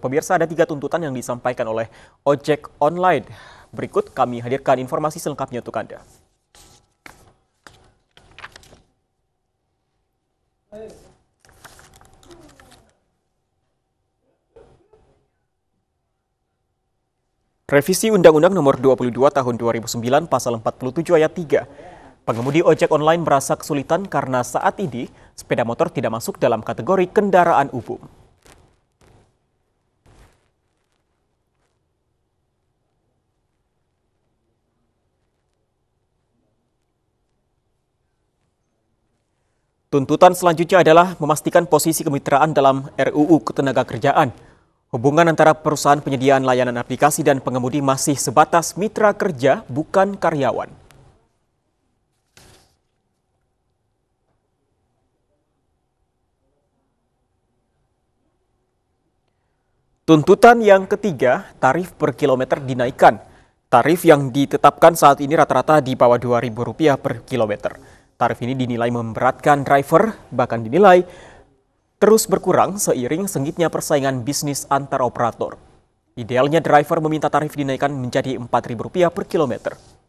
Pemirsa ada tiga tuntutan yang disampaikan oleh ojek online. Berikut kami hadirkan informasi selengkapnya untuk Anda. Revisi Undang-Undang Nomor 22 Tahun 2009 Pasal 47 Ayat 3. Pengemudi ojek online merasa kesulitan karena saat ini sepeda motor tidak masuk dalam kategori kendaraan umum. Tuntutan selanjutnya adalah memastikan posisi kemitraan dalam RUU ketenaga kerjaan. Hubungan antara perusahaan penyediaan layanan aplikasi dan pengemudi masih sebatas mitra kerja, bukan karyawan. Tuntutan yang ketiga, tarif per kilometer dinaikkan. Tarif yang ditetapkan saat ini rata-rata di bawah Rp2.000 per kilometer. Tarif ini dinilai memberatkan driver, bahkan dinilai terus berkurang seiring sengitnya persaingan bisnis antar operator. Idealnya driver meminta tarif dinaikkan menjadi Rp4.000 per kilometer.